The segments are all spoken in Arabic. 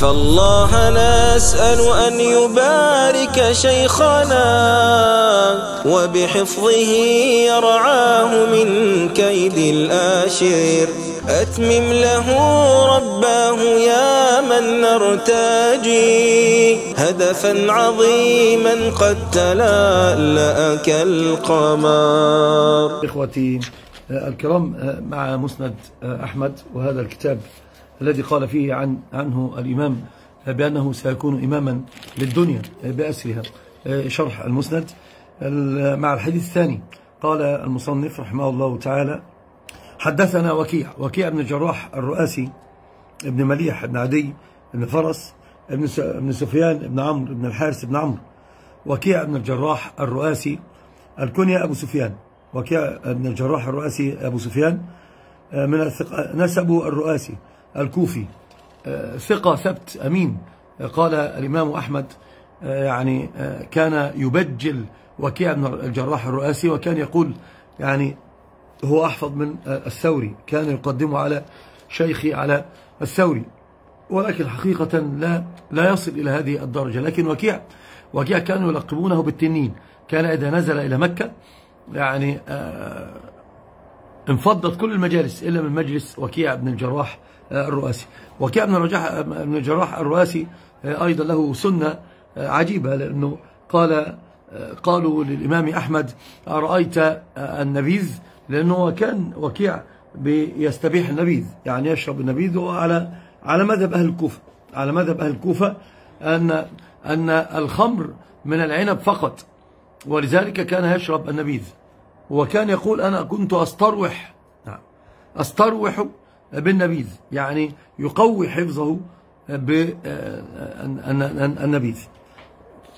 فالله نسأل أن يبارك شيخنا وبحفظه يرعاه من كيد الآشر أتمم له رباه يا من نرتجي هدفا عظيما قد تلألأ كالقمر إخوتي الكرام مع مسند أحمد وهذا الكتاب الذي قال فيه عن عنه الإمام بأنه سيكون إماما للدنيا بأسرها آه، شرح المسند مع الحديث الثاني قال المصنف رحمه الله تعالى حدثنا وكيع وكيع بن الجراح الرؤاسي ابن مليح ابن عدي ابن فرس ابن ابن سفيان ابن عمرو ابن الحارث ابن عمرو وكيع بن الجراح الرؤاسي الكنية أبو سفيان وكيع بن الجراح الرؤاسي أبو سفيان آه، من الثقة نسبه الرؤاسي الكوفي آه، ثقة ثبت أمين آه، قال الإمام أحمد آه، يعني كان يبجل وكيع بن الجراح الرؤاسي وكان يقول يعني هو أحفظ من الثوري كان يقدمه على شيخي على الثوري ولكن حقيقة لا لا يصل إلى هذه الدرجة لكن وكيع وكيع كانوا يلقبونه بالتنين كان إذا نزل إلى مكة يعني انفضت كل المجالس إلا من مجلس وكيع بن الجراح الرؤاسي وكان بن الرجاح بن الجراح الرؤاسي آه، أيضا له سنة آه، عجيبة لأنه قال آه، قالوا للإمام أحمد أرأيت النبيذ لأنه كان وكيع بيستبيح النبيذ يعني يشرب النبيذ وعلى على مذهب أهل الكوفة على مذهب أهل الكوفة أن أن الخمر من العنب فقط ولذلك كان يشرب النبيذ وكان يقول أنا كنت أستروح نعم. أستروح بالنبيذ يعني يقوي حفظه بالنبيذ آه، آه، آه،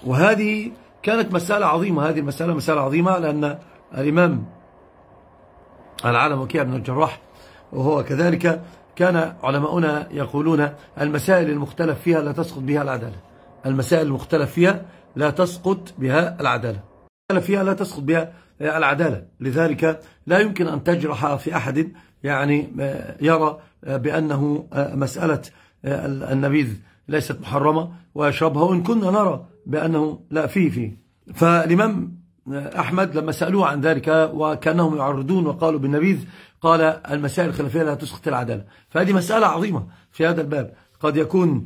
وهذه كانت مسألة عظيمة هذه المسألة مسألة عظيمة لأن الإمام العالم وكيع بن الجراح وهو كذلك كان علماؤنا يقولون المسائل المختلف فيها لا تسقط بها العدالة المسائل المختلف فيها لا تسقط بها العدالة فيها لا تسقط بها العدالة لذلك لا يمكن أن تجرح في أحد يعني آه، يرى آه، بأنه آه، مسألة النبيذ ليست محرمة ويشربها وإن كنا نرى بأنه لا فيه فيه فالإمام أحمد لما سألوه عن ذلك وكأنهم يعرضون وقالوا بالنبيذ قال المسائل الخلافية لا تسقط العدالة فهذه مسألة عظيمة في هذا الباب قد يكون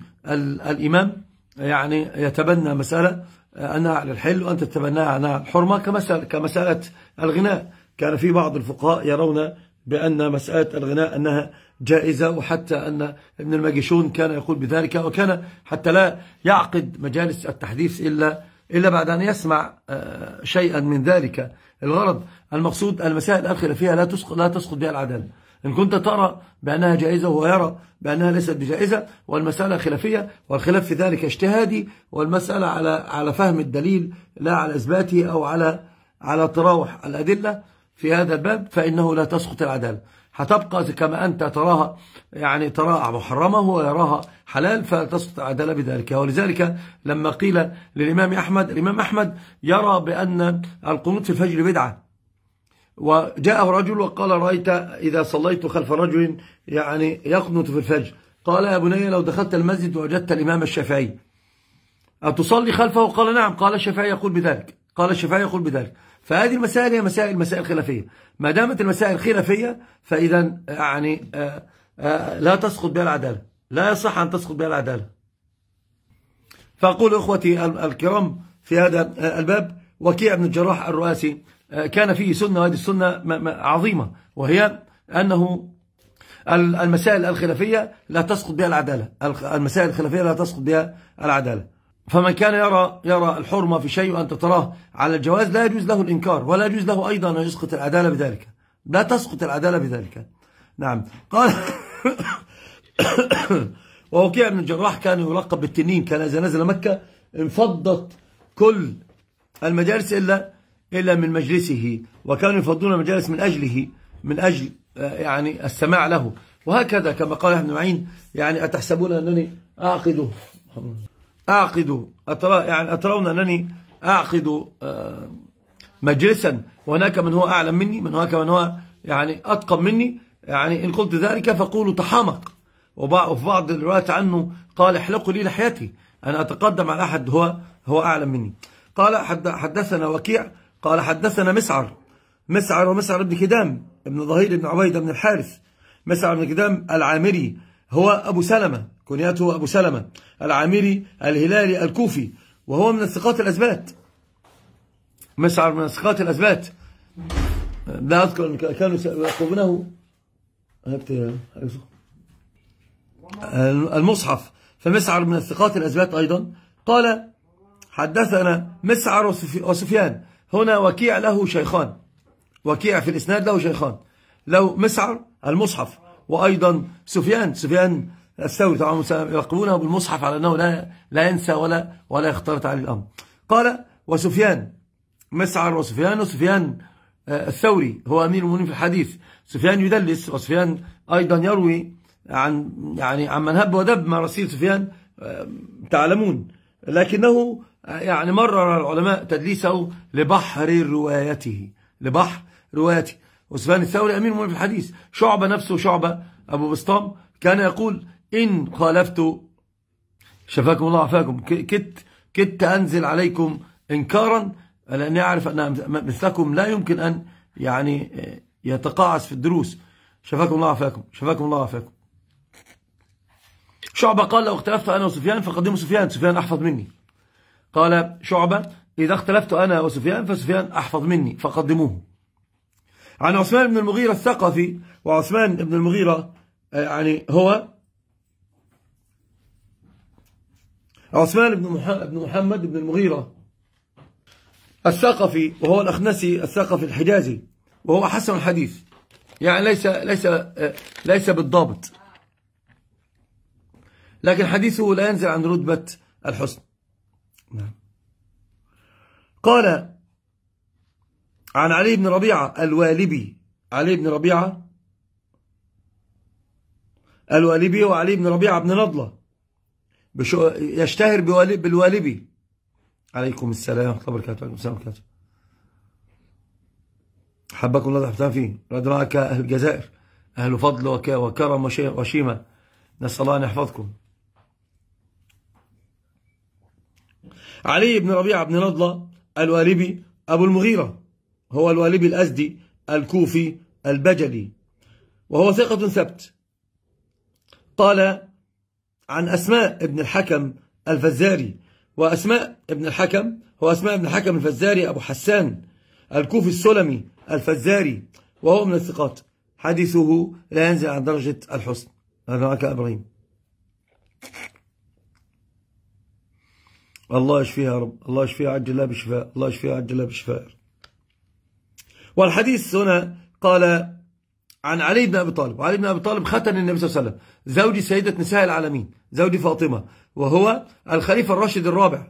الإمام يعني يتبنى مسألة أنها على الحل وأنت تتبناها على الحرمة كمسألة, كمسألة الغناء كان في بعض الفقهاء يرون بأن مسألة الغناء أنها جائزة وحتى أن ابن الماجشون كان يقول بذلك وكان حتى لا يعقد مجالس التحديث إلا إلا بعد أن يسمع آه، شيئا من ذلك الغرض المقصود المسائل الخلافية لا تسقط لا تسقط بها العدالة إن كنت ترى بأنها جائزة وهو يرى بأنها ليست بجائزة والمسألة خلافية والخلاف في ذلك اجتهادي والمسألة على على فهم الدليل لا على إثباته أو على على تراوح الأدلة في هذا الباب فإنه لا تسقط العدالة هتبقى كما أنت تراها يعني تراها محرمة ويراها حلال فتسقط العدالة بذلك ولذلك لما قيل للإمام أحمد الإمام أحمد يرى بأن القنوط في الفجر بدعة وجاءه رجل وقال رأيت إذا صليت خلف رجل يعني يقنط في الفجر قال يا بني لو دخلت المسجد وجدت الإمام الشافعي أتصلي خلفه قال نعم قال الشافعي يقول بذلك قال الشافعي يقول بذلك فهذه المسائل هي مسائل مسائل خلافية ما دامت المسائل خلافية فإذا آه، يعني آه، آه، لا تسقط بها العدالة لا يصح أن تسقط بها العدالة فأقول إخوتي الكرام في هذا الباب وكيع بن الجراح الرؤاسي كان فيه سنة وهذه السنة عظيمة وهي أنه المسائل الخلافية لا تسقط بها العدالة المسائل الخلافية لا تسقط بها العدالة فمن كان يرى يرى الحرمة في شيء وأنت تراه على الجواز لا يجوز له الإنكار ولا يجوز له أيضا أن يسقط العدالة بذلك لا تسقط العدالة بذلك نعم قال ووكيع بن الجراح كان يلقب بالتنين كان إذا نزل مكة انفضت كل المجالس إلا إلا من مجلسه وكانوا يفضون المجالس من أجله من أجل يعني السماع له وهكذا كما قال ابن معين يعني أتحسبون أنني أعقد أعقد أترى يعني أترون أنني أعقد آه، مجلسا وهناك من هو أعلم مني من هناك من هو يعني أتقن مني يعني إن قلت ذلك فقولوا تحامق وفي بعض الروايات عنه قال احلقوا لي لحيتي أنا أتقدم على أحد هو هو أعلم مني قال حدثنا وكيع قال حدثنا مسعر مسعر ومسعر بن كدام ابن ظهير بن عبيدة بن الحارث مسعر بن كدام العامري هو أبو سلمة كنيته أبو سلمة العامري الهلالي الكوفي وهو من الثقات الأثبات مسعر من الثقات الأثبات لا أذكر كانوا يقومونه المصحف فمسعر من الثقات الأثبات أيضا قال حدثنا مسعر وسفيان هنا وكيع له شيخان وكيع في الإسناد له شيخان له مسعر المصحف وأيضا سفيان سفيان الثوري طبعا يلقبونه بالمصحف على أنه لا, لا ينسى ولا ولا يختلط عليه الأمر قال وسفيان مسعر وسفيان وسفيان آه، الثوري هو أمير المؤمنين في الحديث سفيان يدلس وسفيان أيضا يروي عن يعني عن من هب ودب مع رسيل سفيان آه، تعلمون لكنه يعني مرر العلماء تدليسه لبحر روايته لبحر روايته وسفيان الثوري أمير مؤمن في الحديث شعبة نفسه شعبة أبو بسطام كان يقول إن خالفت شفاكم الله عفاكم كدت كدت أنزل عليكم إنكارا لأني أعرف أن مثلكم لا يمكن أن يعني آه، يتقاعس في الدروس شفاكم الله عفاكم شفاكم الله عفاكم شعبة قال لو اختلفت أنا وسفيان فقدموا سفيان سفيان أحفظ مني قال شعبة إذا اختلفت أنا وسفيان فسفيان أحفظ مني فقدموه عن عثمان بن المغيرة الثقفي وعثمان بن المغيرة آه، يعني هو عثمان بن محمد بن المغيرة الثقفي وهو الأخنسي الثقفي الحجازي وهو حسن الحديث يعني ليس ليس آه، ليس بالضابط لكن حديثه لا ينزل عن رتبة الحسن نعم. قال عن علي بن ربيعة الوالبي علي بن ربيعة الوالبي وعلي بن ربيعة بن نضلة يشتهر بالوالبي عليكم السلام ورحمة الله وبركاته وعليكم السلام ورحمة الله وبركاته حبكم الله تحت فيه معك أهل الجزائر أهل فضل وكرم وشيمة نسأل الله أن يحفظكم علي بن ربيعة بن نضلة الوالبي أبو المغيرة هو الوالبي الأزدي الكوفي البجلي وهو ثقة ثبت قال عن أسماء ابن الحكم الفزاري وأسماء ابن الحكم هو أسماء ابن الحكم الفزاري أبو حسان الكوفي السلمي الفزاري وهو من الثقات حديثه لا ينزل عن درجة الحسن هذا معك إبراهيم الله يشفيها يا رب الله يشفيها عجلها بشفاء الله يشفيها الله بشفاء والحديث هنا قال عن علي بن أبي طالب وعلي بن أبي طالب ختن النبي صلى الله عليه وسلم زوجي سيدة نساء العالمين زوجي فاطمة وهو الخليفة الراشد الرابع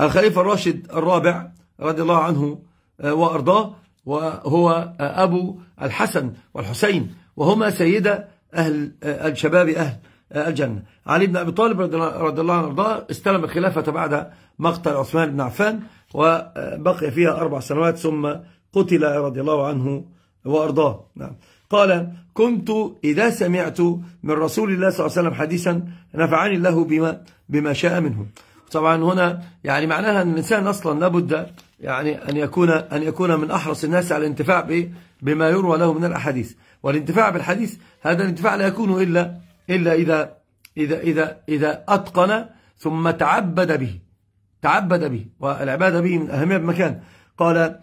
الخليفة الراشد الرابع رضي الله عنه آه، وأرضاه وهو آه، أبو الحسن والحسين وهما سيدة أهل آه، الشباب أهل الجنة علي بن أبي طالب رضي الله عنه وارضاه استلم الخلافة بعد مقتل عثمان بن عفان وبقي فيها أربع سنوات ثم قتل رضي الله عنه وأرضاه نعم قال كنت إذا سمعت من رسول الله صلى الله عليه وسلم حديثا نفعني الله بما, بما شاء منه طبعا هنا يعني معناها أن الإنسان أصلا لابد يعني أن يكون, أن يكون من أحرص الناس على الانتفاع بما يروى له من الأحاديث والانتفاع بالحديث هذا الانتفاع لا يكون إلا, إلا إذا, إذا, إذا, إذا أتقن ثم تعبد به تعبد به والعبادة به من أهمية بمكان قال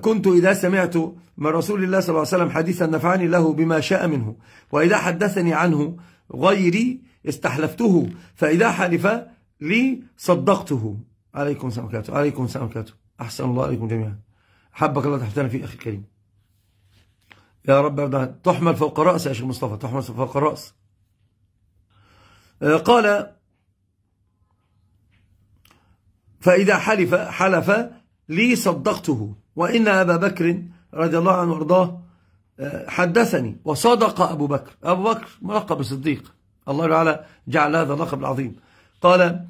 كنت إذا سمعت من رسول الله صلى الله عليه وسلم حديثا نفعني له بما شاء منه وإذا حدثني عنه غيري استحلفته فإذا حلف لي صدقته عليكم السلام وبركاته عليكم السلام أحسن الله عليكم جميعا حبك الله تحتنا فيه أخي الكريم يا رب تحمل فوق رأس يا شيخ مصطفى تحمل فوق رأس آه، قال فإذا حلف حلف لي صدقته وإن أبا بكر رضي الله عنه وارضاه آه، حدثني وصدق أبو بكر أبو بكر ملقب بالصديق الله تعالى جعل هذا اللقب العظيم قال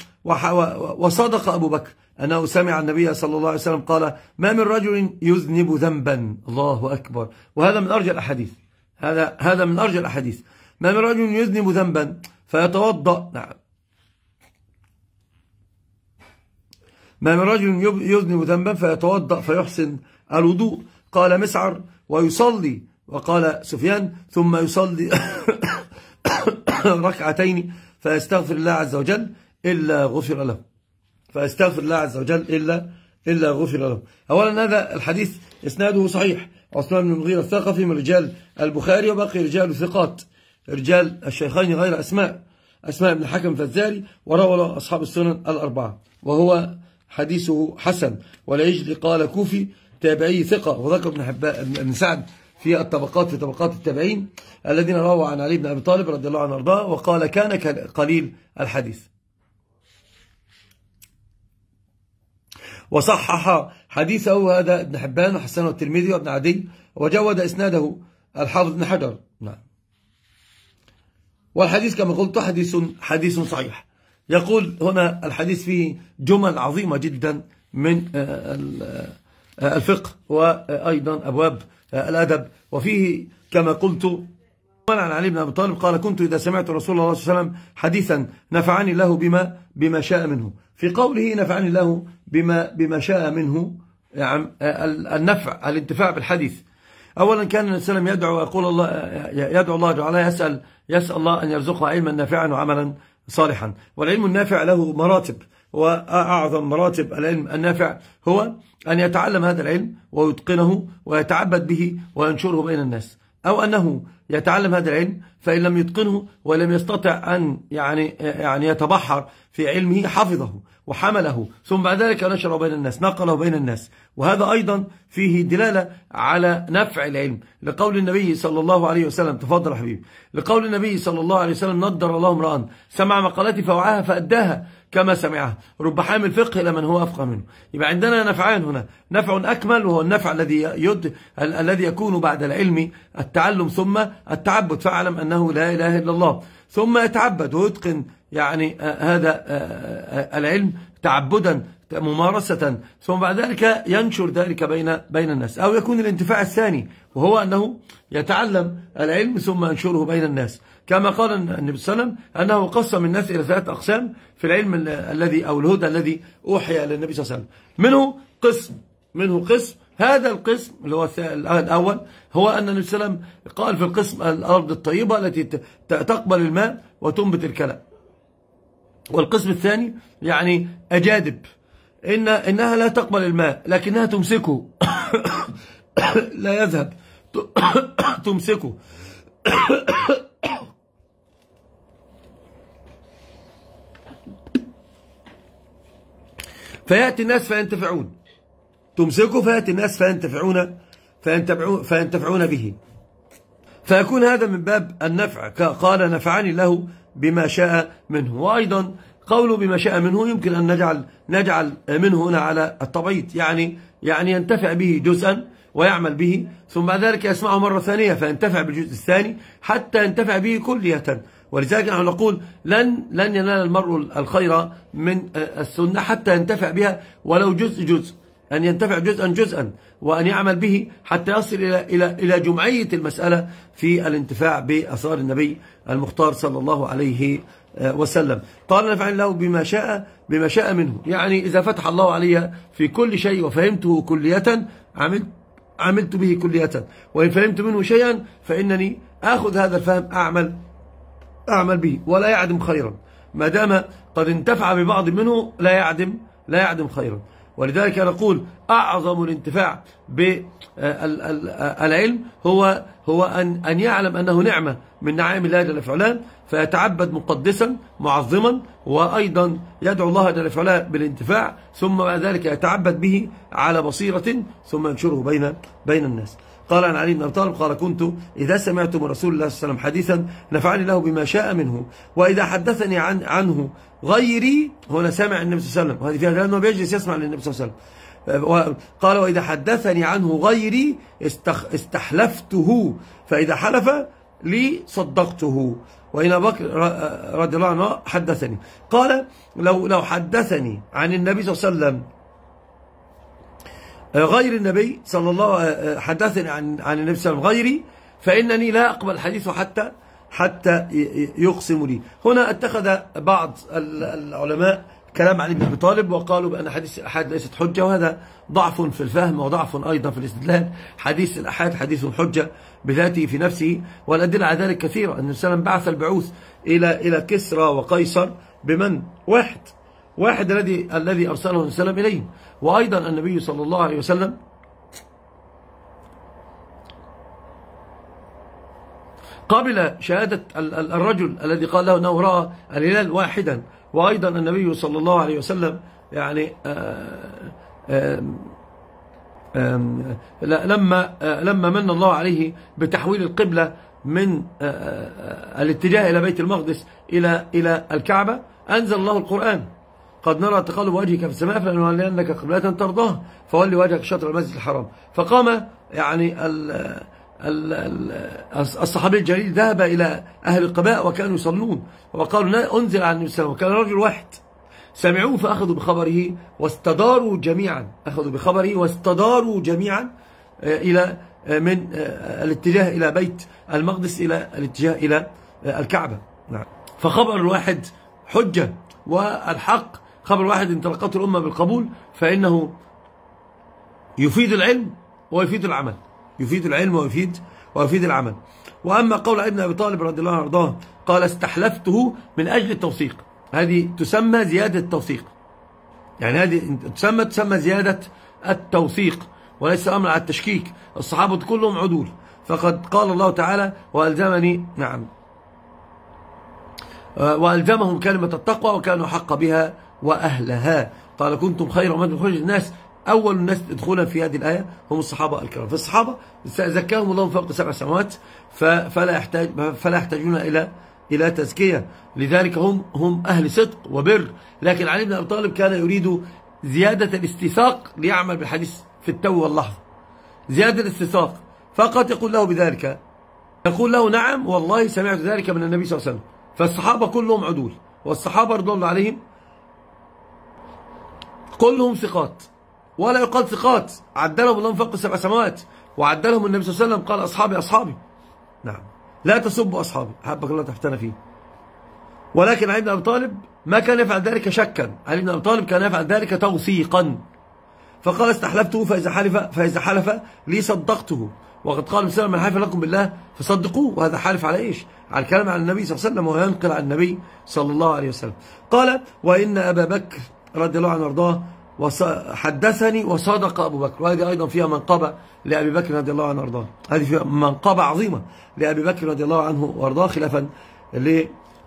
وصدق أبو بكر أنه سمع النبي صلى الله عليه وسلم قال ما من رجل يذنب ذنبا الله أكبر وهذا من أرجى الأحاديث هذا هذا من أرجى الأحاديث ما من رجل يذنب ذنبا فيتوضأ نعم ما من رجل يذنب ذنبا فيتوضأ فيحسن الوضوء قال مسعر ويصلي وقال سفيان ثم يصلي ركعتين فيستغفر الله عز وجل إلا غفر له فيستغفر الله عز وجل إلا إلا غفر له أولا هذا الحديث إسناده صحيح عثمان بن المغيرة الثقفي من رجال البخاري وباقي رجال ثقات رجال الشيخين غير أسماء أسماء بن الحكم الفزاري وروى أصحاب السنن الأربعة وهو حديثه حسن والعجل قال كوفي تابعي ثقة وذكر ابن, حبان ابن سعد في الطبقات في طبقات التابعين الذين روى عن علي بن أبي طالب رضي الله عنه وارضاه وقال كان قليل الحديث وصحح حديثه هذا ابن حبان وحسان الترمذي وابن عدي وجود اسناده الحافظ بن حجر نعم والحديث كما قلت حديث حديث صحيح يقول هنا الحديث فيه جمل عظيمة جدا من آه، آه، الفقه وأيضا أبواب آه، الأدب وفيه كما قلت عن علي بن أبي طالب قال كنت إذا سمعت رسول الله صلى الله عليه وسلم حديثا نفعني الله بما بما شاء منه في قوله نفعني الله بما بما شاء منه يعني النفع الانتفاع بالحديث أولا كان النبي صلى الله عليه وسلم يدعو يقول الله يدعو الله جعله يسأل يسأل الله أن يرزقه علما نافعا وعملا صالحا والعلم النافع له مراتب وأعظم مراتب العلم النافع هو أن يتعلم هذا العلم ويتقنه ويتعبد به وينشره بين الناس أو أنه يتعلم هذا العلم فإن لم يتقنه ولم يستطع أن يعني يعني يتبحر في علمه حفظه وحمله ثم بعد ذلك نشره بين الناس نقله بين الناس وهذا أيضا فيه دلالة على نفع العلم لقول النبي صلى الله عليه وسلم تفضل حبيبي لقول النبي صلى الله عليه وسلم ندر الله امرأ سمع مقالتي فوعاها فأداها كما سمعها رب حامل فقه إلى من هو أفقى منه يبقى عندنا نفعان هنا نفع أكمل وهو النفع الذي يد الذي يكون بعد العلم التعلم ثم التعبد فاعلم أن أنه لا إله إلا الله ثم يتعبد ويتقن يعني آه، هذا آه، آه، العلم تعبدا ممارسة ثم بعد ذلك ينشر ذلك بين بين الناس أو يكون الانتفاع الثاني وهو أنه يتعلم العلم ثم ينشره بين الناس كما قال النبي صلى الله عليه وسلم أنه قسم الناس إلى ثلاث أقسام في العلم الذي أو الهدى الذي أوحي للنبي صلى الله عليه وسلم منه قسم منه قسم هذا القسم اللي هو الأول هو أن النبي صلى الله عليه وسلم قال في القسم الأرض الطيبة التي تقبل الماء وتنبت الكلام والقسم الثاني يعني أجادب إن إنها لا تقبل الماء لكنها تمسكه لا يذهب تمسكه فيأتي الناس فينتفعون تمسكوا فيأتي الناس فينتفعون فينتفعون, فينتفعون به فيكون هذا من باب النفع قال نفعني له بما شاء منه وأيضا قوله بما شاء منه يمكن أن نجعل نجعل منه هنا على التبعيض يعني يعني ينتفع به جزءا ويعمل به ثم بعد ذلك يسمعه مرة ثانية فينتفع بالجزء الثاني حتى ينتفع به كلية ولذلك نحن نقول لن لن ينال المرء الخير من آه، السنة حتى ينتفع بها ولو جزء جزء أن ينتفع جزءا جزءا وأن يعمل به حتى يصل إلى, إلى, إلى جمعية المسألة في الانتفاع بأثار النبي المختار صلى الله عليه آه، وسلم قال نفع له بما شاء بما شاء منه يعني إذا فتح الله علي في كل شيء وفهمته كلية عملت عملت به كلية وإن فهمت منه شيئا فإنني أخذ هذا الفهم أعمل أعمل به ولا يعدم خيرا ما دام قد انتفع ببعض منه لا يعدم لا يعدم خيرا ولذلك نقول أعظم الانتفاع بالعلم هو هو أن أن يعلم أنه نعمة من نعائم الله جل وعلا فيتعبد مقدسا معظما وأيضا يدعو الله جل وعلا بالانتفاع ثم بعد ذلك يتعبد به على بصيرة ثم ينشره بين بين الناس قال عن علي بن أبي طالب قال كنت إذا سمعت من رسول الله صلى الله عليه وسلم حديثا نفعني له بما شاء منه وإذا حدثني عن عنه غيري هنا سمع النبي صلى الله عليه وسلم وهذه فيها لأنه بيجلس يسمع للنبي صلى الله عليه وسلم قال وإذا حدثني عنه غيري استحلفته فإذا حلف لي صدقته وإن بكر رضي الله عنه حدثني قال لو لو حدثني عن النبي صلى الله عليه وسلم غير النبي صلى الله حدثني عن عن النبي صلى الله عليه وسلم غيري فإنني لا أقبل حديثه حتى حتى يقسم لي هنا اتخذ بعض العلماء كلام علي بن أبي طالب وقالوا بأن حديث الأحاد ليست حجة وهذا ضعف في الفهم وضعف أيضا في الاستدلال حديث الأحاد حديث حجة بذاته في نفسه والأدلة على ذلك كثيرة أن النبي بعث البعوث إلى إلى كسرى وقيصر بمن واحد واحد الذي الذي أرسله وسلم إليه وأيضا النبي صلى الله عليه وسلم قبل شهادة الرجل الذي قال له أنه رأى الهلال واحدا وأيضا النبي صلى الله عليه وسلم يعني آه، آه، لما آه، لما من الله عليه بتحويل القبلة من الاتجاه إلى بيت المقدس إلى إلى الكعبة أنزل الله القرآن قد نرى تقلب وجهك في السماء فلنولينك قبلة ترضاه فولي وجهك شطر المسجد الحرام فقام يعني ال الصحابي الجليل ذهب إلى أهل القباء وكانوا يصلون وقالوا أنزل عن النبي وكان رجل واحد سمعوه فأخذوا بخبره واستداروا جميعا أخذوا بخبره واستداروا جميعا آه، إلى آه، من آه، الاتجاه إلى بيت المقدس إلى الاتجاه إلى الكعبة نعم فخبر الواحد حجة والحق خبر واحد إن تلقته الأمة بالقبول فإنه يفيد العلم ويفيد العمل يفيد العلم ويفيد ويفيد العمل وأما قول ابن أبي طالب رضي الله عنه قال استحلفته من أجل التوثيق هذه تسمى زيادة التوثيق يعني هذه تسمى تسمى زيادة التوثيق وليس أمر على التشكيك الصحابة كلهم عدول فقد قال الله تعالى وألزمني نعم آه، وألزمهم كلمة التقوى وكانوا حق بها وأهلها قال كنتم خير أمة خرج الناس أول الناس دخولا في هذه الآية هم الصحابة الكرام فالصحابة زكاهم الله فوق سبع سماوات فلا يحتاج فلا يحتاجون إلى إلى تزكية لذلك هم هم أهل صدق وبر لكن علي بن أبي طالب كان يريد زيادة الاستساق ليعمل بالحديث في التو واللحظة زيادة الاستساق فقط يقول له بذلك يقول له نعم والله سمعت ذلك من النبي صلى الله عليه وسلم فالصحابة كلهم عدول والصحابة رضوان الله عليهم كلهم ثقات ولا يقال ثقات عدلهم الله من فوق السبع سماوات وعدلهم النبي صلى الله عليه وسلم قال أصحابي أصحابي نعم لا تسبوا أصحابي حبك الله تحتنا فيه ولكن علي بن أبي طالب ما كان يفعل ذلك شكا علي بن أبي طالب كان يفعل ذلك توثيقا فقال استحلفته فإذا حلف فإذا حلف لي صدقته وقد قال وسلم من حلف لكم بالله فصدقوه وهذا حالف على إيش على الكلام عن النبي صلى الله عليه وسلم وينقل عن النبي صلى الله عليه وسلم قال وإن أبا بكر رضي الله عنه وارضاه حدثني وصدق أبو بكر وهذه أيضا فيها منقبة لأبي بكر رضي الله عنه وارضاه هذه فيها منقبة عظيمة لأبي بكر رضي الله عنه وارضاه خلافا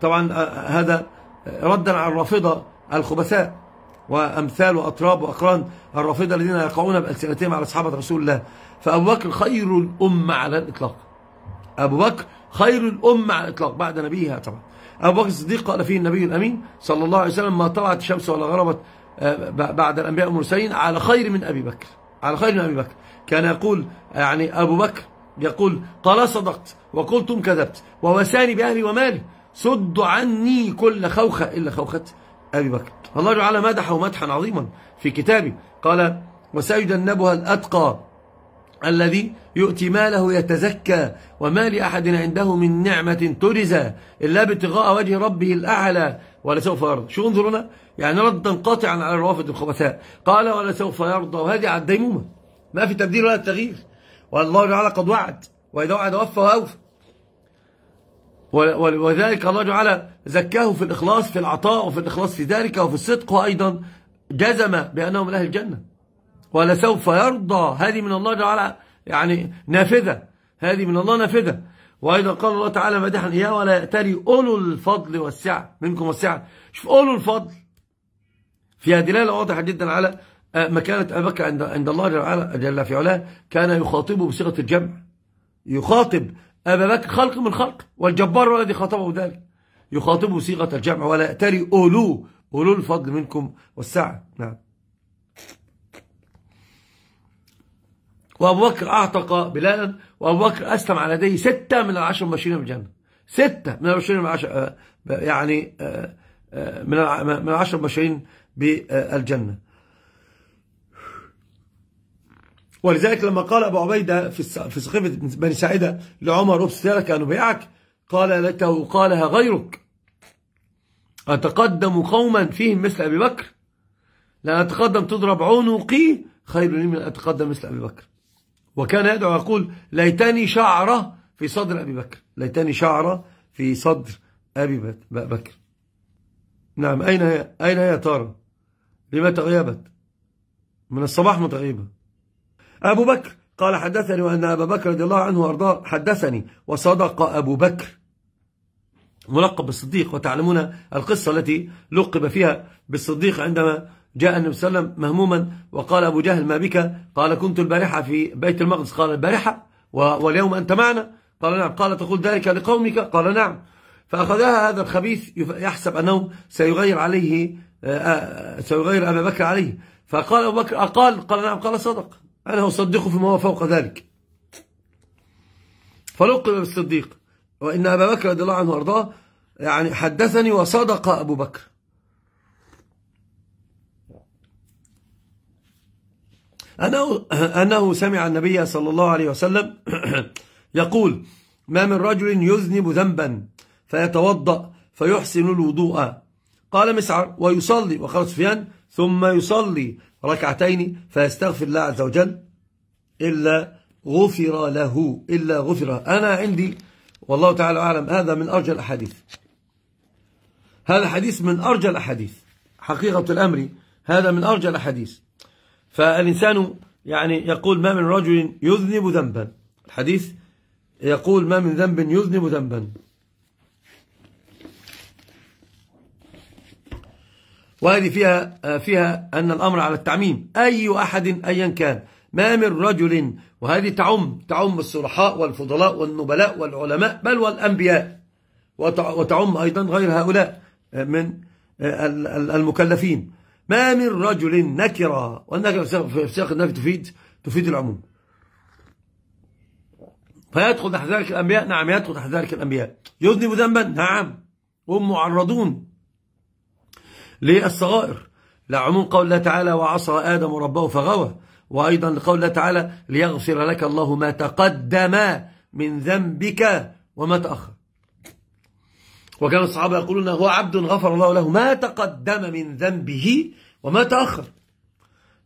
طبعا آه، هذا ردا على الرافضة الخبثاء وأمثال وأطراب وأقران الرافضة الذين يقعون بألسنتهم على اصحابه رسول الله فأبو بكر خير الأمة على الإطلاق أبو بكر خير الأمة على الإطلاق بعد نبيها طبعا أبو بكر الصديق قال فيه النبي الأمين صلى الله عليه وسلم ما طلعت الشمس ولا غربت آه، بعد الأنبياء المرسلين على خير من أبي بكر على خير من أبي بكر كان يقول آه، يعني أبو بكر يقول قال صدقت وقلتم كذبت ووساني بأهلي ومالي سدوا عني كل خوخة إلا خوخة أبي بكر الله تعالى مدحه مدحا عظيما في كتابه قال وسيجنبها الأتقى الذي يؤتي ماله يتزكى وما لأحد عنده من نعمة ترزى إلا ابتغاء وجه ربه الأعلى ولسوف يرضى شو انظرنا يعني ردا قاطعا على الروافد الخبثاء قال ولسوف يرضى وهذه على الديمومة ما في تبديل ولا تغيير والله تعالى قد وعد وإذا وعد وفى وأوفى وذلك الله تعالى زكاه في الإخلاص في العطاء وفي الإخلاص في ذلك وفي الصدق وأيضا جزم بأنهم من أهل الجنة ولسوف يرضى هذه من الله تعالى يعني نافذة هذه من الله نافذة وأيضا قال الله تعالى مدحا إياه ولا يأتري أولو الفضل والسعة منكم والسعة شوف أولو الفضل فيها دلالة واضحة جدا على آه، مكانة أبي بكر عند الله جل في علاه كان يخاطبه بصيغة الجمع يخاطب أبا بكر خلق من خلق والجبار هو الذي خاطبه ذلك يخاطبه صيغة الجمع ولا يأتري أولو أولو الفضل منكم والسعة نعم وأبو بكر أعتق بلالا وأبو بكر أسلم على يديه ستة من العشر المبشرين بالجنة ستة من العشر يعني من من العشر آه، يعني، آه، آه، المبشرين بالجنة ولذلك لما قال أبو عبيدة في سخيفة بني سعيدة لعمر أبس ذلك أن أبيعك قال لته قالها غيرك أتقدم قوما فيهم مثل أبي بكر لأن أتقدم تضرب عنقي خير لي من أتقدم مثل أبي بكر وكان يدعو يقول ليتني شعرة في صدر أبي بكر ليتني شعرة في صدر أبي بكر نعم أين هي أين هي تارة لما تغيبت من الصباح متغيبة أبو بكر قال حدثني وأن أبا بكر رضي الله عنه وأرضاه حدثني وصدق أبو بكر ملقب بالصديق وتعلمون القصة التي لقب فيها بالصديق عندما جاء النبي صلى الله عليه وسلم مهموما وقال أبو جهل ما بك قال كنت البارحة في بيت المقدس قال البارحة واليوم أنت معنا قال نعم قال تقول ذلك لقومك قال نعم فأخذها هذا الخبيث يحسب أنه سيغير عليه آه، آه، سيغير أبا بكر عليه فقال أبو بكر أقال قال نعم قال صدق أنا أصدقه فيما هو فوق ذلك فلقب بالصديق وإن أبا بكر رضي الله عنه وأرضاه يعني حدثني وصدق أبو بكر أنه, أنه سمع النبي صلى الله عليه وسلم يقول ما من رجل يذنب ذنبا فيتوضأ فيحسن الوضوء قال مسعر ويصلي وقال سفيان ثم يصلي ركعتين فيستغفر الله عز وجل إلا غفر له إلا غفر أنا عندي والله تعالى أعلم هذا من أرجى الأحاديث هذا حديث من أرجى الأحاديث حقيقة الأمر هذا من أرجى الأحاديث فالإنسان يعني يقول ما من رجل يذنب ذنبا الحديث يقول ما من ذنب يذنب ذنبا وهذه فيها فيها أن الأمر على التعميم أي أحد أيا كان ما من رجل وهذه تعم تعم الصلحاء والفضلاء والنبلاء والعلماء بل والأنبياء وتعم أيضا غير هؤلاء من المكلفين ما من رجل نكرة والنكرة في سياق النفي تفيد تفيد العموم فيدخل تحت ذلك الأنبياء نعم يدخل تحت ذلك الأنبياء يذنب ذنبا نعم هم معرضون للصغائر لعموم قول الله تعالى وعصى آدم ربه فغوى وأيضا لقول الله تعالى ليغفر لك الله ما تقدم من ذنبك وما تأخر وكان الصحابة يقولون هو عبد غفر الله له ما تقدم من ذنبه وما تأخر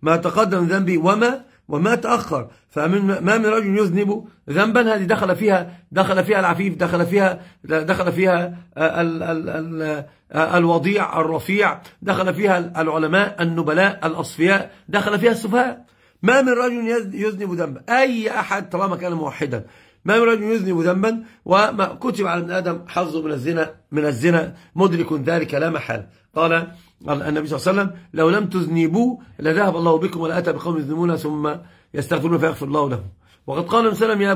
ما تقدم من ذنبه وما وما تأخر فما من رجل يذنب ذنبا هذه دخل فيها دخل فيها العفيف دخل فيها دخل فيها ال ال ال الوضيع الرفيع دخل فيها العلماء النبلاء الأصفياء دخل فيها السفهاء ما من رجل يذنب ذنبا أي أحد طالما كان موحدا ما يريد يذنب ذنبا وما كتب على ابن آدم حظه من الزنا من الزنا مدرك ذلك لا محال قال النبي صلى الله عليه وسلم لو لم تذنبوا لذهب الله بكم ولأتى بقوم يذنبون ثم يستغفرون فيغفر الله لهم وقد قال وسلم يا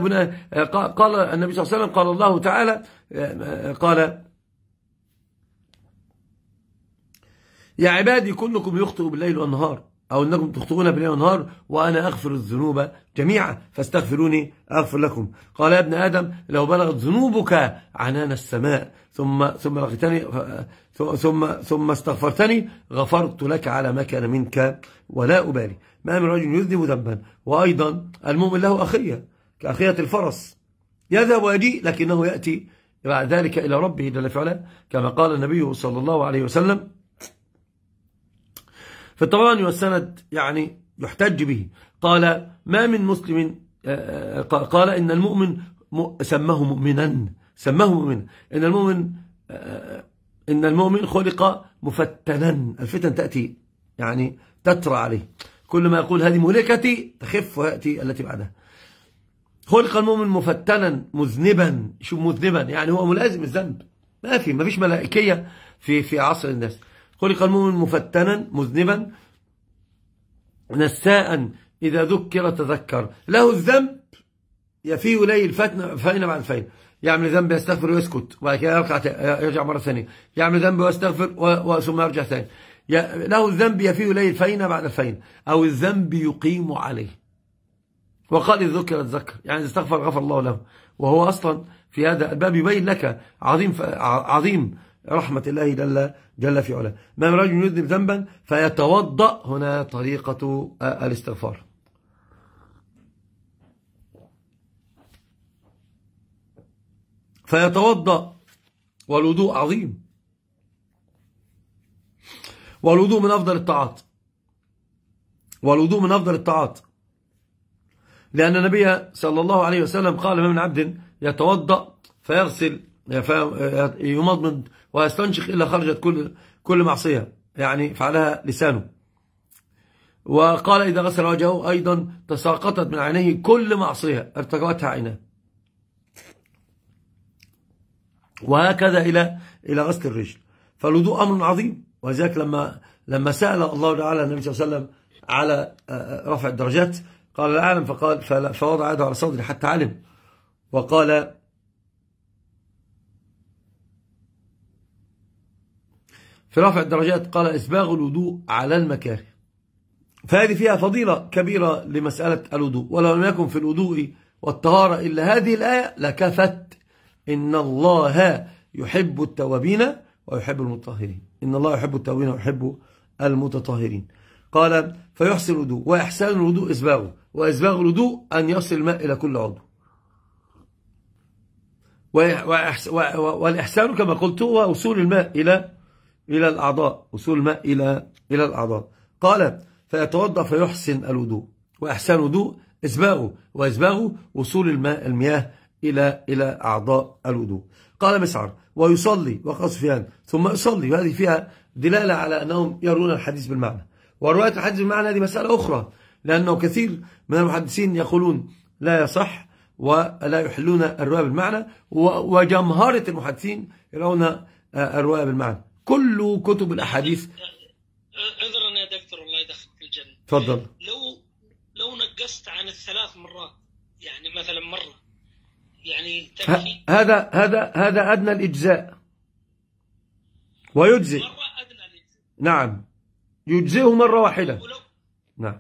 قال النبي صلى الله عليه وسلم قال الله تعالى قال يا عبادي كلكم يخطئ بالليل والنهار أو أنكم تخطئون بالليل والنهار وأنا أغفر الذنوب جميعا فاستغفروني أغفر لكم قال يا ابن آدم لو بلغت ذنوبك عنان السماء ثم ثم لقيتني ثم ثم استغفرتني غفرت لك على ما كان منك ولا أبالي ما من رجل يذنب ذنبا وأيضا المؤمن له أخية كأخية الفرس يذهب ويجيء لكنه يأتي بعد ذلك إلى ربه جل فعلا كما قال النبي صلى الله عليه وسلم فطبعا والسند يعني يحتج به قال ما من مسلم آه، آه، قال إن المؤمن سماه مؤمنا سماه مؤمنا إن المؤمن آه، إن المؤمن خلق مفتنا الفتن تأتي يعني تترى عليه كل ما يقول هذه مهلكتي تخف ويأتي التي بعدها خلق المؤمن مفتنا مذنبا شو مذنبا يعني هو ملازم الذنب ما في ما فيش ملائكية في في عصر الناس خلق المؤمن مفتنا مذنبا نساء إذا ذكر تذكر له الذنب يفيه لي الفتنة فأين بعد فأين يعمل ذنب يستغفر ويسكت وبعد كده يرجع يرجع مرة ثانية يعمل ذنب ويستغفر ثم يرجع ثاني له الذنب يفيه لي الفأين بعد فأين أو الذنب يقيم عليه وقال إذا ذكر تذكر يعني استغفر غفر الله له وهو أصلا في هذا الباب يبين لك عظيم عظيم رحمة الله جل, جل في علاه ما من رجل يذنب ذنبا فيتوضأ هنا طريقة الاستغفار فيتوضأ والوضوء عظيم والوضوء من أفضل الطاعات والوضوء من أفضل الطاعات لأن النبي صلى الله عليه وسلم قال ما من عبد يتوضأ فيغسل يمضمض ويستنشق إلا خرجت كل كل معصية يعني فعلها لسانه وقال إذا غسل وجهه أيضا تساقطت من عينيه كل معصية ارتكبتها عيناه وهكذا إلى إلى غسل الرجل فالوضوء أمر عظيم ولذلك لما لما سأل الله تعالى النبي صلى الله عليه وسلم على آه، رفع الدرجات قال لا أعلم فقال فوضع يده على صدري حتى علم وقال في رفع الدرجات قال إسباغ الوضوء على المكاره فهذه فيها فضيلة كبيرة لمسألة الوضوء ولو لم يكن في الوضوء والطهارة إلا هذه الآية لكفت إن الله يحب التوابين ويحب المتطهرين إن الله يحب التوابين ويحب المتطهرين قال فيحسن الوضوء وإحسان الوضوء إسباغه وإسباغ الوضوء أن يصل الماء إلى كل عضو والإحسان كما قلت هو وصول الماء إلى إلى الأعضاء وصول الماء إلى إلى الأعضاء قال فيتوضأ فيحسن الوضوء وإحسان الوضوء إسباغه وإسباغه وصول الماء المياه إلى إلى أعضاء الوضوء قال مسعر ويصلي وقال سفيان ثم يصلي وهذه فيها دلالة على أنهم يرون الحديث بالمعنى ورواية الحديث بالمعنى هذه مسألة أخرى لأنه كثير من المحدثين يقولون لا يصح ولا يحلون الرواية بالمعنى وجمهرة المحدثين يرون آه، الرواية بالمعنى كل كتب الأحاديث عذرا يا دكتور الله يدخلك الجنة تفضل لو لو نقصت عن الثلاث مرات يعني مثلا مرة يعني هذا هذا هذا أدنى الإجزاء ويجزئ مرة أدنى الإجزاء نعم يجزئه مرة واحدة نعم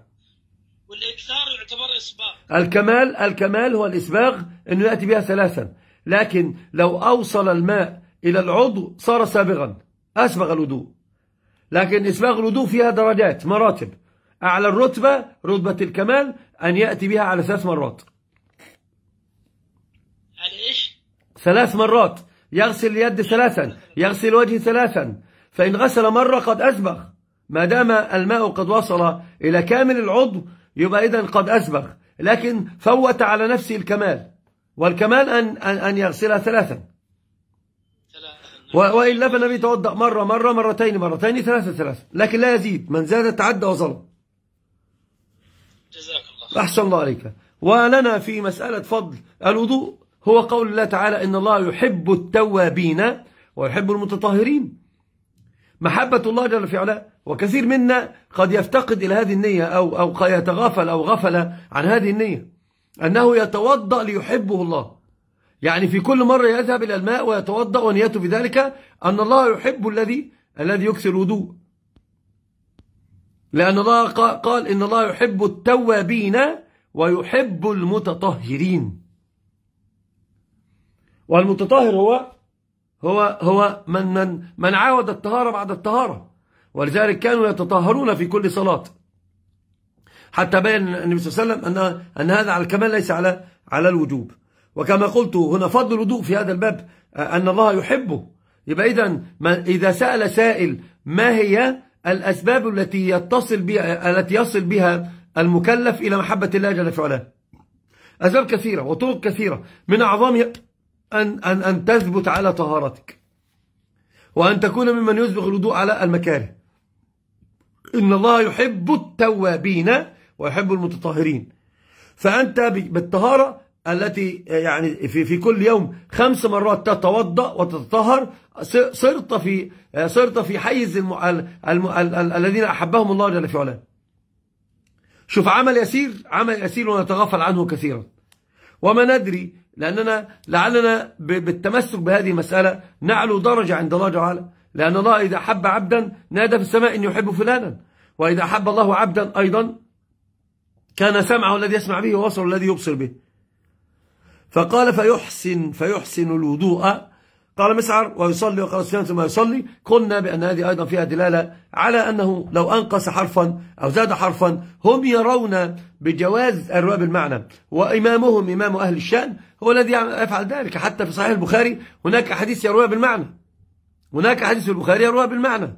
والإكثار يعتبر إسباغ الكمال الكمال هو الإسباغ أنه يأتي بها ثلاثا لكن لو أوصل الماء إلى العضو صار سابغا أسبغ الوضوء لكن إسباغ الوضوء فيها درجات مراتب أعلى الرتبة رتبة الكمال أن يأتي بها على ثلاث مرات على إيش؟ ثلاث مرات يغسل اليد ثلاثا يغسل الوجه ثلاثا فإن غسل مرة قد أسبغ ما دام الماء قد وصل إلى كامل العضو يبقى إذا قد أسبغ لكن فوت على نفسه الكمال والكمال أن, أن, أن يغسلها ثلاثا وإلا فالنبي يتوضأ مرة مرة مرتين مرتين ثلاثة ثلاثة لكن لا يزيد من زاد تعدى وظلم جزاك الله أحسن الله عليك ولنا في مسألة فضل الوضوء هو قول الله تعالى إن الله يحب التوابين ويحب المتطهرين محبة الله جل في علاه وكثير منا قد يفتقد إلى هذه النية أو, أو يتغافل أو غفل عن هذه النية أنه يتوضأ ليحبه الله يعني في كل مرة يذهب إلى الماء ويتوضأ ونيته في ذلك أن الله يحب الذي الذي يكثر الوضوء لأن الله قال إن الله يحب التوابين ويحب المتطهرين والمتطهر هو هو هو من من من عاود الطهارة بعد الطهارة ولذلك كانوا يتطهرون في كل صلاة حتى بين النبي صلى الله عليه وسلم أن أن هذا على الكمال ليس على على الوجوب وكما قلت هنا فضل الوضوء في هذا الباب آه، أن الله يحبه يبقى إذا إذا سأل سائل ما هي الأسباب التي يتصل بها التي يصل بها المكلف إلى محبة الله جل في علاه أسباب كثيرة وطرق كثيرة من أعظمها أن, أن, أن تثبت على طهارتك وأن تكون ممن يسبغ الوضوء على المكاره إن الله يحب التوابين ويحب المتطهرين فأنت بالطهارة التي يعني في, في كل يوم خمس مرات تتوضأ وتتطهر صرت في صرت في حيز الذين أحبهم الله جل في علاه شوف عمل يسير عمل يسير ونتغافل عنه كثيرا وما ندري لأننا لعلنا بالتمسك بهذه المسألة نعلو درجة عند الله جل لأن الله إذا أحب عبدا نادى في السماء أن يحب فلانا وإذا أحب الله عبدا أيضا كان سمعه الذي يسمع به وبصره الذي يبصر به فقال فيحسن فيحسن الوضوء قال مسعر ويصلي وقال سفيان ثم يصلي قلنا بأن هذه أيضا فيها دلالة على أنه لو أنقص حرفا أو زاد حرفا هم يرون بجواز الرواية بالمعنى وإمامهم إمام أهل الشأن هو الذي يفعل ذلك حتى في صحيح البخاري هناك حديث يرويها بالمعنى هناك حديث في البخاري يرويها بالمعنى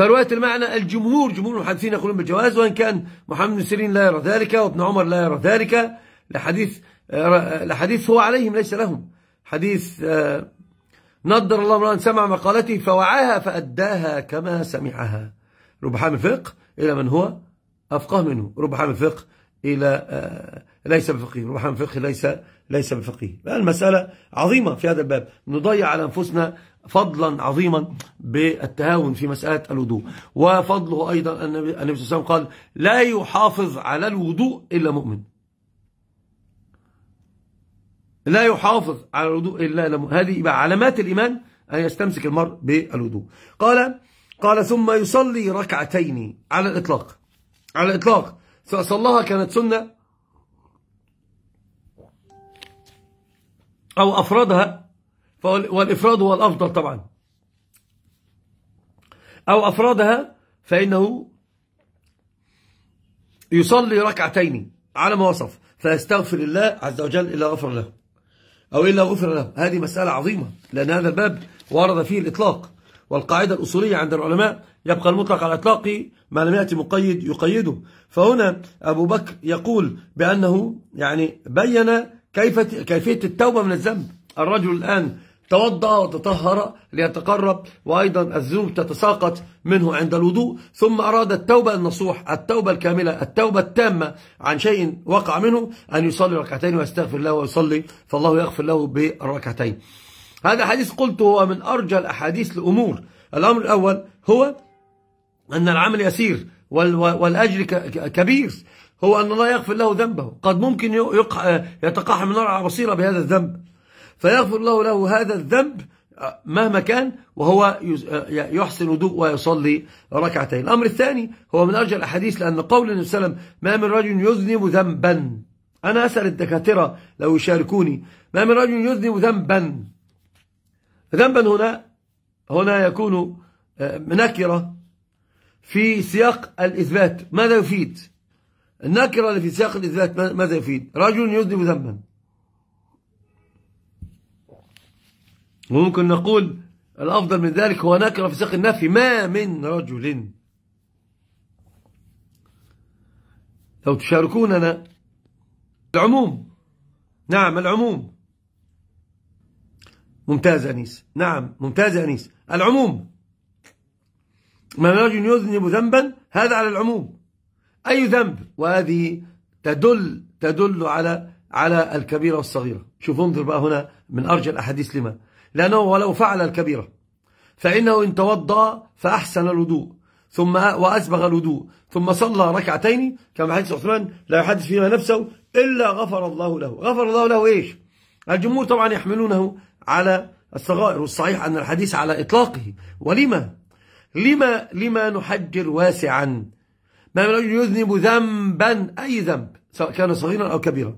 فرواية المعنى الجمهور جمهور المحدثين يقولون بالجواز وإن كان محمد بن سيرين لا يرى ذلك وابن عمر لا يرى ذلك لحديث آه، لحديث هو عليهم ليس لهم حديث آه، نضر الله من سمع مقالتي فوعاها فأداها كما سمعها رب حامل فقه إلى من هو أفقه منه رب حامل فقه إلى آه، ليس بفقيه رب حامل فقه ليس ليس بفقيه المسألة عظيمة في هذا الباب نضيع على أنفسنا فضلا عظيما بالتهاون في مسألة الوضوء وفضله أيضا النبي صلى الله عليه وسلم قال لا يحافظ على الوضوء إلا مؤمن لا يحافظ على الوضوء إلا مؤمن هذه علامات الإيمان أن يستمسك المرء بالوضوء قال قال ثم يصلي ركعتين على الإطلاق على الإطلاق فصلاها كانت سنة أو أفرادها والإفراد هو الأفضل طبعا أو أفرادها فإنه يصلي ركعتين على ما وصف فيستغفر الله عز وجل إلا غفر له أو إلا غفر له هذه مسألة عظيمة لأن هذا الباب ورد فيه الإطلاق والقاعدة الأصولية عند العلماء يبقى المطلق على إطلاقه ما لم يأتي مقيد يقيده فهنا أبو بكر يقول بأنه يعني بين كيفية التوبة من الذنب الرجل الآن توضأ وتطهر ليتقرب وأيضا الذنوب تتساقط منه عند الوضوء ثم أراد التوبة النصوح التوبة الكاملة التوبة التامة عن شيء وقع منه أن يصلي ركعتين ويستغفر الله ويصلي فالله يغفر له بالركعتين هذا حديث قلته هو من أرجى الأحاديث لأمور الأمر الأول هو أن العمل يسير والأجر كبير هو أن الله يغفر له ذنبه قد ممكن يتقاحم النار على بصيرة بهذا الذنب فيغفر الله له هذا الذنب آه، مهما كان وهو آه، يحسن وضوء ويصلي ركعتين الأمر الثاني هو من أرجى الأحاديث لأن قول النبي صلى الله عليه وسلم ما من رجل يذنب ذنبا أنا أسأل الدكاترة لو يشاركوني ما من رجل يذنب ذنبا ذنبا هنا هنا يكون آه، نكرة في سياق الإثبات ماذا يفيد النكرة اللي في سياق الإثبات ماذا يفيد رجل يذنب ذنبا وممكن نقول الأفضل من ذلك هو نكرة في سياق النفي ما من رجل لو تشاركوننا العموم نعم العموم ممتاز أنيس نعم ممتاز أنيس العموم من رجل يذنب ذنبا هذا على العموم أي ذنب وهذه تدل تدل على على الكبيرة والصغيرة شوف انظر بقى هنا من أرجى الأحاديث لما لأنه ولو فعل الكبيرة فإنه إن توضأ فأحسن الوضوء ثم وأسبغ الوضوء ثم صلى ركعتين كما حديث عثمان لا يحدث فيما نفسه إلا غفر الله له غفر الله له إيش الجمهور طبعا يحملونه على الصغائر والصحيح أن الحديث على إطلاقه ولما لما لما نحجر واسعا ما من رجل يذنب ذنبا أي ذنب سواء كان صغيرا أو كبيرا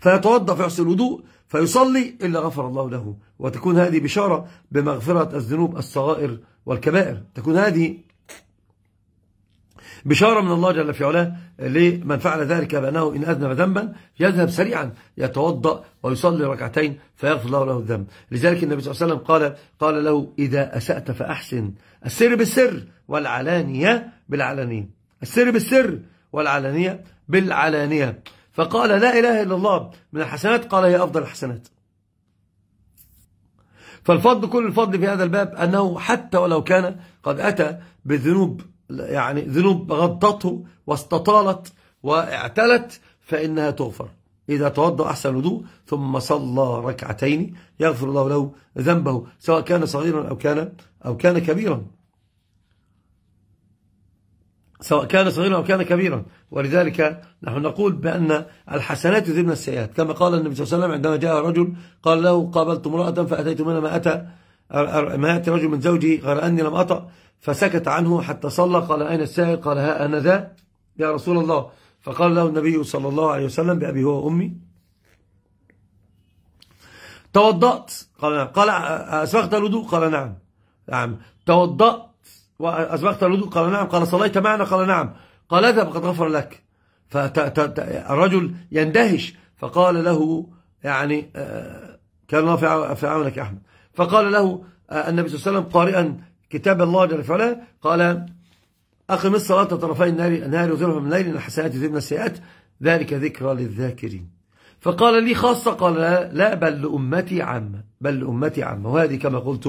فيتوضا فيحسن الوضوء فيصلي إلا غفر الله له وتكون هذه بشارة بمغفرة الذنوب الصغائر والكبائر تكون هذه بشارة من الله جل في علاه لمن فعل ذلك بأنه إن أذنب ذنبا يذهب سريعا يتوضأ ويصلي ركعتين فيغفر الله له الذنب لذلك النبي صلى الله عليه وسلم قال قال له إذا أسأت فأحسن السر بالسر والعلانية بالعلانية السر بالسر والعلانية بالعلانية فقال لا إله إلا الله من الحسنات قال هي أفضل الحسنات فالفضل كل الفضل في هذا الباب أنه حتى ولو كان قد أتى بذنوب يعني ذنوب غطته واستطالت واعتلت فإنها تغفر إذا توضأ أحسن وضوء ثم صلى ركعتين يغفر الله له ذنبه سواء كان صغيرا أو كان أو كان كبيرا سواء كان صغيرا أو كان كبيرا ولذلك نحن نقول بأن الحسنات يذبن السيئات كما قال النبي صلى الله عليه وسلم عندما جاء رجل قال له قابلت امرأة فأتيت منها ما أتى ما يأتي رجل من زوجه غير أني لم أطأ فسكت عنه حتى صلى قال أين السائل قال ها أنا ذا يا رسول الله فقال له النبي صلى الله عليه وسلم بأبي هو وأمي توضأت قال نعم قال أسبغت الوضوء قال نعم نعم توضأت واصبحت الوضوء قال نعم قال صليت معنا قال نعم قال اذهب قد غفر لك فالرجل يندهش فقال له يعني آه، كان الله في عونك يا أحمد فقال له آه، النبي صلى الله عليه وسلم قارئا كتاب الله جل وعلا قال أقم الصلاة طرفي النار النهار وزلفا من الليل ان الحسنات يذهبن السيئات ذلك ذكرى للذاكرين فقال لي خاصة قال لا بل لأمتي عامة بل لأمتي عامة وهذه كما قلت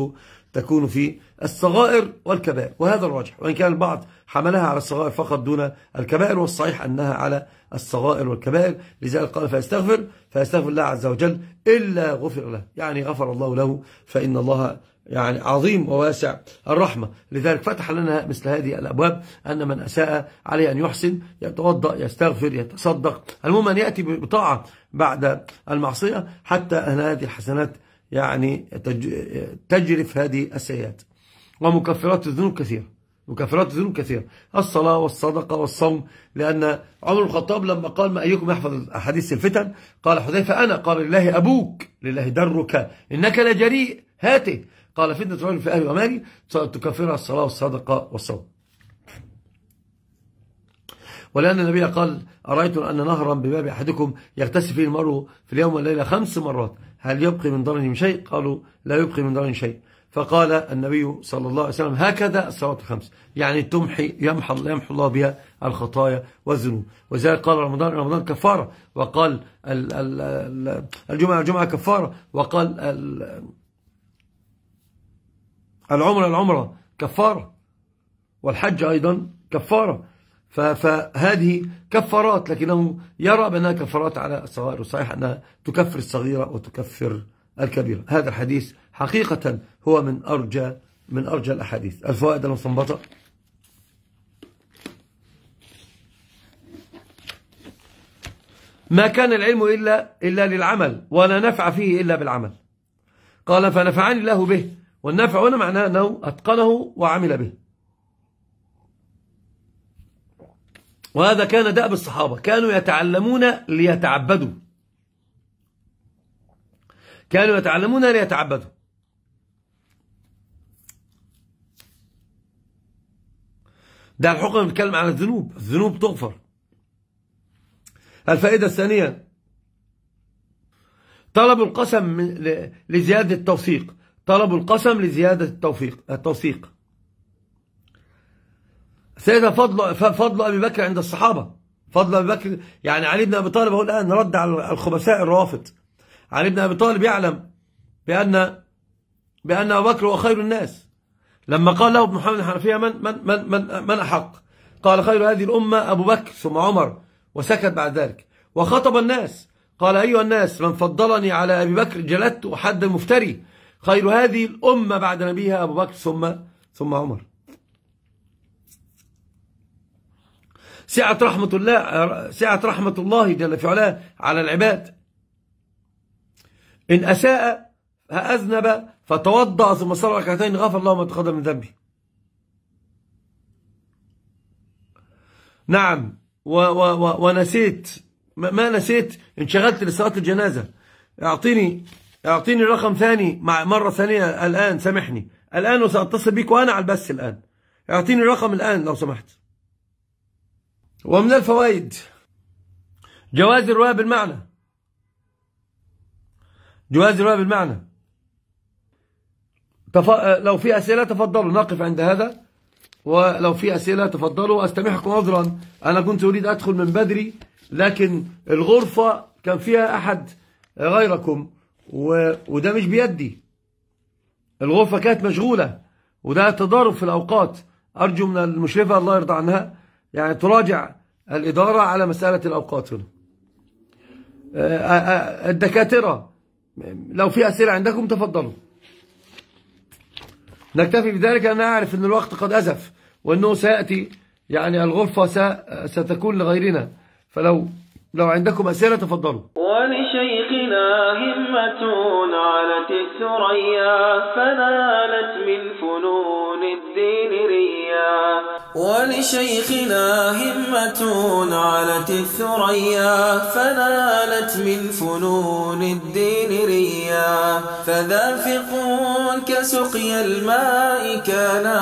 تكون في الصغائر والكبائر وهذا الراجح وإن كان البعض حملها على الصغائر فقط دون الكبائر والصحيح أنها على الصغائر والكبائر لذلك قال فيستغفر فيستغفر الله عز وجل إلا غفر له يعني غفر الله له فإن الله يعني عظيم وواسع الرحمة لذلك فتح لنا مثل هذه الأبواب أن من أساء عليه أن يحسن يتوضأ يستغفر يتصدق المهم أن يأتي بطاعة بعد المعصية حتى أن هذه الحسنات يعني تجرف هذه السيئات ومكفرات الذنوب كثيرة مكفرات الذنوب كثيرة الصلاة والصدقة والصوم لأن عمر الخطاب لما قال ما أيكم يحفظ أحاديث الفتن قال حذيفة أنا قال لله أبوك لله درك إنك لجريء هاته قال فتنة رجل في أهل ومالي تكفرها الصلاة والصدقة والصوم ولأن النبي قال أرأيتم أن نهرا بباب أحدكم يغتسل فيه المرء في اليوم والليلة خمس مرات هل يبقي من درهم شيء قالوا لا يبقي من درهم شيء فقال النبي صلى الله عليه وسلم هكذا الصلوات الخمس يعني تمحي يمحى يمحو الله بها الخطايا والذنوب وذلك قال رمضان رمضان كفارة وقال الجمعة الجمعة كفارة وقال العمرة العمرة كفارة والحج أيضا كفارة فهذه كفارات لكنه يرى بأنها كفارات على الصغائر وصحيح أنها تكفر الصغيرة وتكفر الكبيرة هذا الحديث حقيقة هو من أرجى من أرجى الأحاديث الفوائد المستنبطة ما كان العلم إلا, إلا للعمل ولا نفع فيه إلا بالعمل قال فنفعني الله به والنفع هنا معناه أنه أتقنه وعمل به وهذا كان دأب الصحابة كانوا يتعلمون ليتعبدوا كانوا يتعلمون ليتعبدوا ده الحكم بيتكلم على الذنوب الذنوب تغفر الفائدة الثانية طلب القسم لزيادة التوثيق طلب القسم لزيادة التوفيق التوثيق سيدنا فضل فضل ابي بكر عند الصحابه فضل ابي بكر يعني علي بن ابي طالب هو الان رد على الخبثاء الروافض علي بن ابي طالب يعلم بان بان ابو بكر هو خير الناس لما قال له ابن محمد الحنفيه من من من من, من احق قال خير هذه الامه ابو بكر ثم عمر وسكت بعد ذلك وخطب الناس قال ايها الناس من فضلني على ابي بكر جلدت حد المفتري خير هذه الامه بعد نبيها ابو بكر ثم ثم عمر سعة رحمة الله سعة رحمة الله جل في علاه على العباد إن أساء أذنب فتوضأ ثم صلى ركعتين غفر الله ما تقدم من ذنبه نعم و و و ونسيت ما نسيت انشغلت لصلاة الجنازة اعطيني اعطيني رقم ثاني مع مرة ثانية الآن سامحني الآن وسأتصل بك وأنا على البث الآن اعطيني رقم الآن لو سمحت ومن الفوائد جواز الرواية بالمعنى جواز الرواية بالمعنى تف... لو في أسئلة تفضلوا نقف عند هذا ولو في أسئلة تفضلوا أستمحكم عذرا أنا كنت أريد أدخل من بدري لكن الغرفة كان فيها أحد غيركم و... وده مش بيدي الغرفة كانت مشغولة وده تضارب في الأوقات أرجو من المشرفة الله يرضى عنها يعني تراجع الإدارة على مسألة الأوقات هنا آه، آه، آه، الدكاترة لو في أسئلة عندكم تفضلوا نكتفي بذلك أنا أعرف أن الوقت قد أزف وأنه سيأتي يعني الغرفة ستكون لغيرنا فلو لو عندكم أسئلة تفضلوا ولشيخنا همة علت الثريا فنالت من فنون الدين ريا ولشيخنا همة علت الثريا فنالت من فنون الدين ريا فذافق كسقي الماء كانا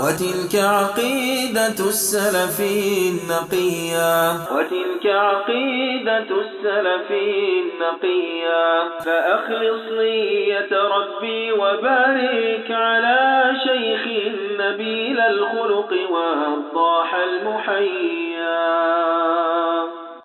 وتلك عقيدة السلف النقيا وتلك عقيدة عقيدة السلفين نقيا فأخلص نية ربي وبارك على شيخ نبيل الخلق والضاح المحيا